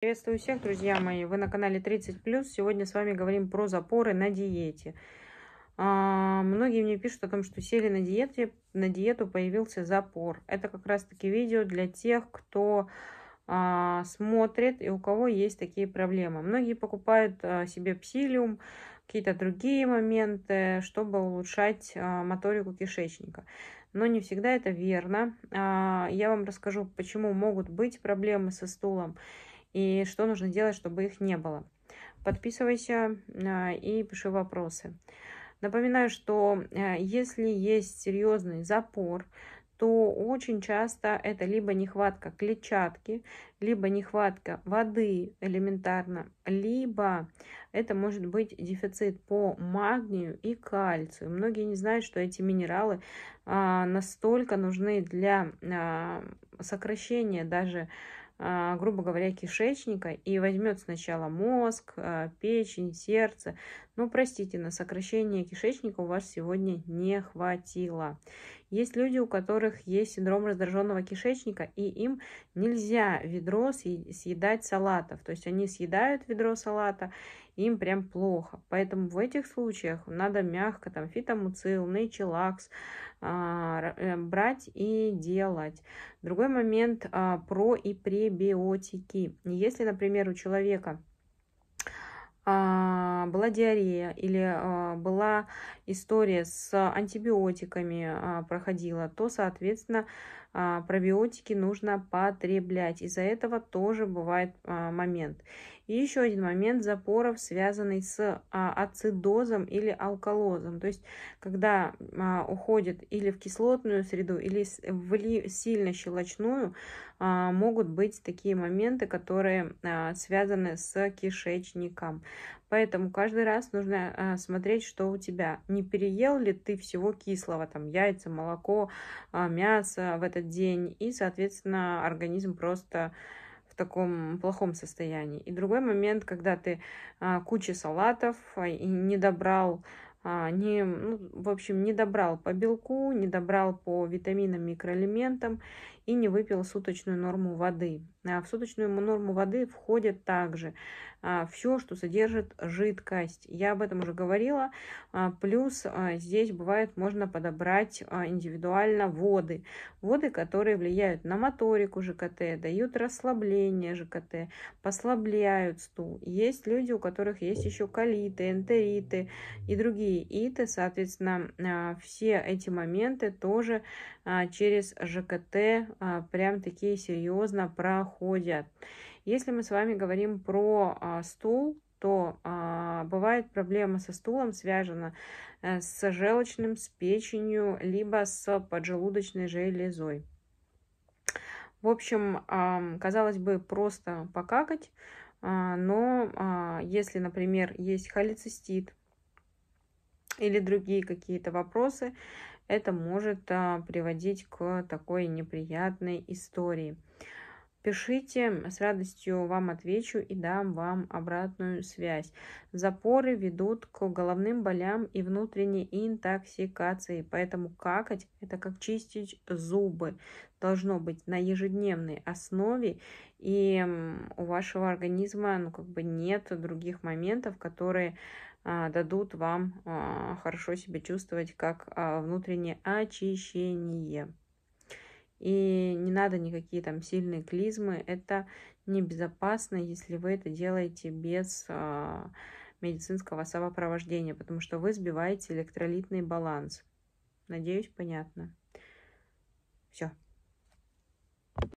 Приветствую всех, друзья мои! Вы на канале 30+. Сегодня с вами говорим про запоры на диете. А, многие мне пишут о том, что сели на, диете, на диету, появился запор. Это как раз-таки видео для тех, кто а, смотрит и у кого есть такие проблемы. Многие покупают а, себе псилиум, какие-то другие моменты, чтобы улучшать а, моторику кишечника. Но не всегда это верно. А, я вам расскажу, почему могут быть проблемы со стулом и что нужно делать, чтобы их не было. Подписывайся а, и пиши вопросы. Напоминаю, что э, если есть серьезный запор, то очень часто это либо нехватка клетчатки, либо нехватка воды элементарно, либо это может быть дефицит по магнию и кальцию. Многие не знают, что эти минералы а, настолько нужны для а, сокращения даже а, грубо говоря, кишечника и возьмет сначала мозг, а, печень, сердце. Ну, простите, на сокращение кишечника у вас сегодня не хватило. Есть люди, у которых есть синдром раздраженного кишечника, и им нельзя ведро съедать салатов. То есть они съедают ведро салата, им прям плохо. Поэтому в этих случаях надо мягко, там, фитомуцил, нейчелакс а, э, брать и делать. Другой момент а, про и пребиотики. Если, например, у человека а, была диарея или а, была история с антибиотиками а, проходила, то, соответственно, а, пробиотики нужно потреблять. Из-за этого тоже бывает а, момент. И еще один момент запоров, связанный с а, ацидозом или алкалозом. То есть, когда уходит или в кислотную среду, или в сильно щелочную, могут быть такие моменты, которые связаны с кишечником. Поэтому каждый раз нужно смотреть, что у тебя. Не переел ли ты всего кислого, там яйца, молоко, мясо в этот этот день, и, соответственно, организм просто в таком плохом состоянии. И другой момент, когда ты а, куча салатов а, и не добрал а, не, ну, в общем, не добрал по белку, не добрал по витаминам, микроэлементам, и не выпил суточную норму воды. А в суточную норму воды входит также а, все, что содержит жидкость. Я об этом уже говорила. А, плюс здесь бывает можно подобрать индивидуально воды. Воды, которые влияют на моторику ЖКТ, дают расслабление ЖКТ, послабляют стул. Есть люди, у которых есть еще колиты, энтериты и другие иты. Соответственно, все эти моменты тоже через ЖКТ а, прям такие серьезно проходят. Если мы с вами говорим про а, стул, то а, бывает проблема со стулом связана э, с желчным, с печенью, либо с поджелудочной железой. В общем, казалось бы, просто покакать, но если, например, есть холецистит, или другие какие-то вопросы, это может а, приводить к такой неприятной истории. Пишите, с радостью вам отвечу и дам вам обратную связь. Запоры ведут к головным болям и внутренней интоксикации, поэтому какать – это как чистить зубы. Должно быть на ежедневной основе, и у вашего организма ну, как бы нет других моментов, которые а, дадут вам а, хорошо себя чувствовать как а, внутреннее очищение. И не надо никакие там сильные клизмы. Это небезопасно, если вы это делаете без а, медицинского сопровождения, потому что вы сбиваете электролитный баланс. Надеюсь, понятно. Все.